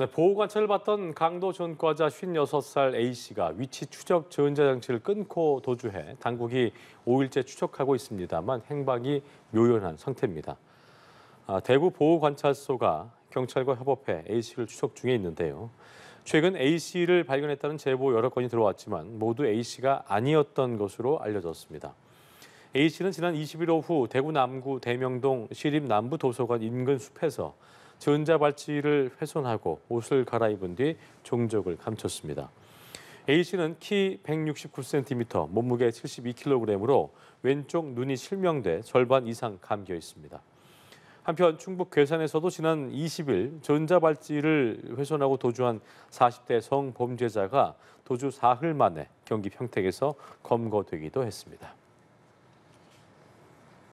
네, 보호관찰을 받던 강도 전과자 56살 A씨가 위치 추적 전자장치를 끊고 도주해 당국이 5일째 추적하고 있습니다만 행방이 묘연한 상태입니다. 아, 대구 보호관찰소가 경찰과 협업해 A씨를 추적 중에 있는데요. 최근 A씨를 발견했다는 제보 여러 건이 들어왔지만 모두 A씨가 아니었던 것으로 알려졌습니다. A씨는 지난 20일 오후 대구 남구 대명동 시립남부도서관 인근 숲에서 전자발찌를 훼손하고 옷을 갈아입은 뒤 종적을 감췄습니다. A씨는 키 169cm, 몸무게 72kg으로 왼쪽 눈이 실명돼 절반 이상 감겨 있습니다. 한편 충북 괴산에서도 지난 20일 전자발찌를 훼손하고 도주한 40대 성범죄자가 도주 사흘 만에 경기 평택에서 검거되기도 했습니다.